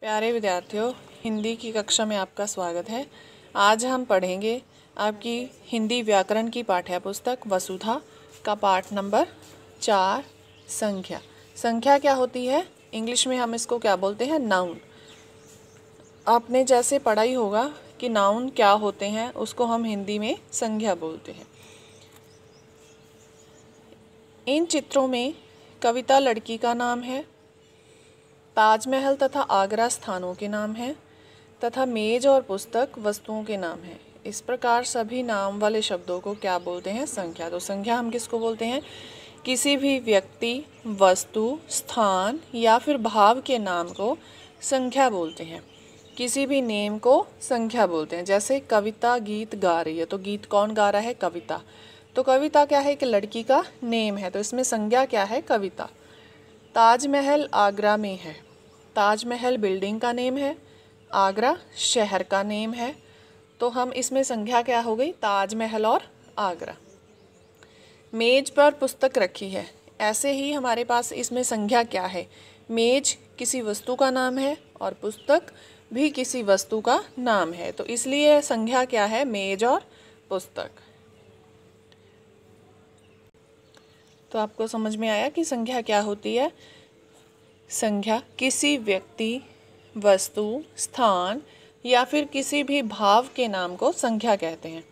प्यारे विद्यार्थियों हिंदी की कक्षा में आपका स्वागत है आज हम पढ़ेंगे आपकी हिंदी व्याकरण की पाठ्यपुस्तक वसुधा का पाठ नंबर चार संख्या संख्या क्या होती है इंग्लिश में हम इसको क्या बोलते हैं नाउन आपने जैसे पढ़ा ही होगा कि नाउन क्या होते हैं उसको हम हिंदी में संख्या बोलते हैं इन चित्रों में कविता लड़की का नाम है ताजमहल तथा आगरा स्थानों के नाम हैं तथा मेज और पुस्तक वस्तुओं के नाम हैं इस प्रकार सभी नाम वाले शब्दों को क्या बोलते हैं संख्या तो संख्या हम किसको बोलते हैं किसी भी व्यक्ति वस्तु स्थान या फिर भाव के नाम को संख्या बोलते हैं किसी भी नेम को संख्या बोलते हैं जैसे कविता गीत गा रही है तो गीत कौन गा रहा है कविता तो कविता क्या है एक लड़की का नेम है तो इसमें संज्ञा क्या है कविता ताजमहल आगरा में है ताजमहल बिल्डिंग का नेम है आगरा शहर का नेम है तो हम इसमें संख्या क्या हो गई ताजमहल और आगरा मेज पर पुस्तक रखी है ऐसे ही हमारे पास इसमें संख्या क्या है मेज किसी वस्तु का नाम है और पुस्तक भी किसी वस्तु का नाम है तो इसलिए संख्या क्या है मेज और पुस्तक तो आपको समझ में आया कि संख्या क्या होती है संख्या किसी व्यक्ति वस्तु स्थान या फिर किसी भी भाव के नाम को संख्या कहते हैं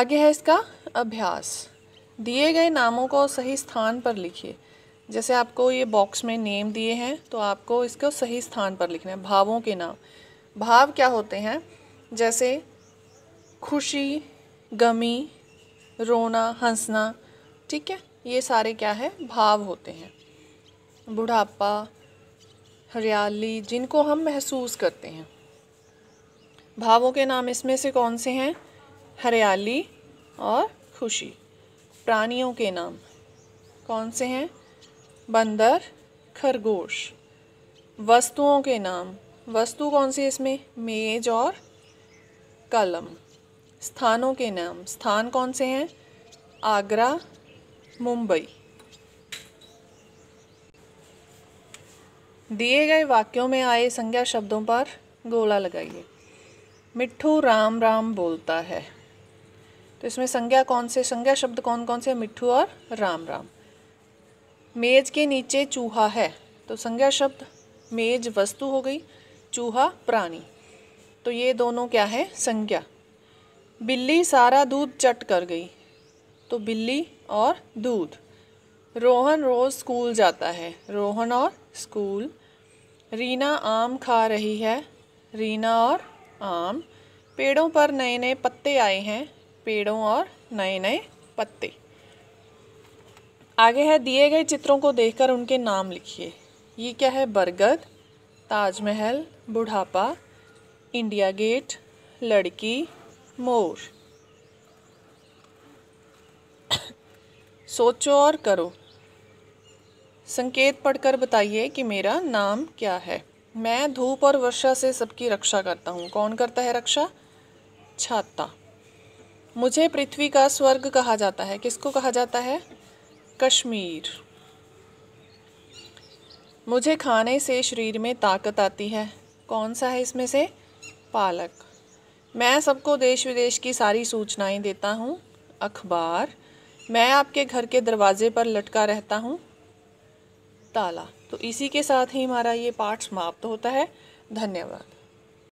आगे है इसका अभ्यास दिए गए नामों को सही स्थान पर लिखिए जैसे आपको ये बॉक्स में नेम दिए हैं तो आपको इसको सही स्थान पर लिखना है भावों के नाम भाव क्या होते हैं जैसे खुशी गमी रोना हंसना ठीक है ये सारे क्या है भाव होते हैं बुढ़ापा हरियाली जिनको हम महसूस करते हैं भावों के नाम इसमें से कौन से हैं हरियाली और खुशी प्राणियों के नाम कौन से हैं बंदर खरगोश वस्तुओं के नाम वस्तु कौन सी इसमें मेज और कलम स्थानों के नाम स्थान कौन से हैं आगरा मुंबई दिए गए वाक्यों में आए संज्ञा शब्दों पर गोला लगाइए मिठ्ठू राम राम बोलता है तो इसमें संज्ञा कौन से संज्ञा शब्द कौन कौन से मिठ्ठू और राम राम मेज के नीचे चूहा है तो संज्ञा शब्द मेज वस्तु हो गई चूहा प्राणी तो ये दोनों क्या है संज्ञा बिल्ली सारा दूध चट कर गई तो बिल्ली और दूध रोहन रोज़ स्कूल जाता है रोहन और स्कूल रीना आम खा रही है रीना और आम पेड़ों पर नए नए पत्ते आए हैं पेड़ों और नए नए पत्ते आगे है दिए गए चित्रों को देखकर उनके नाम लिखिए ये क्या है बरगद ताजमहल बुढ़ापा इंडिया गेट लड़की मोर सोचो और करो संकेत पढ़कर बताइए कि मेरा नाम क्या है मैं धूप और वर्षा से सबकी रक्षा करता हूँ कौन करता है रक्षा छाता मुझे पृथ्वी का स्वर्ग कहा जाता है किसको कहा जाता है कश्मीर मुझे खाने से शरीर में ताकत आती है कौन सा है इसमें से पालक मैं सबको देश विदेश की सारी सूचनाएं देता हूँ अखबार मैं आपके घर के दरवाजे पर लटका रहता हूँ ताला तो इसी के साथ ही हमारा ये पार्ट समाप्त होता है धन्यवाद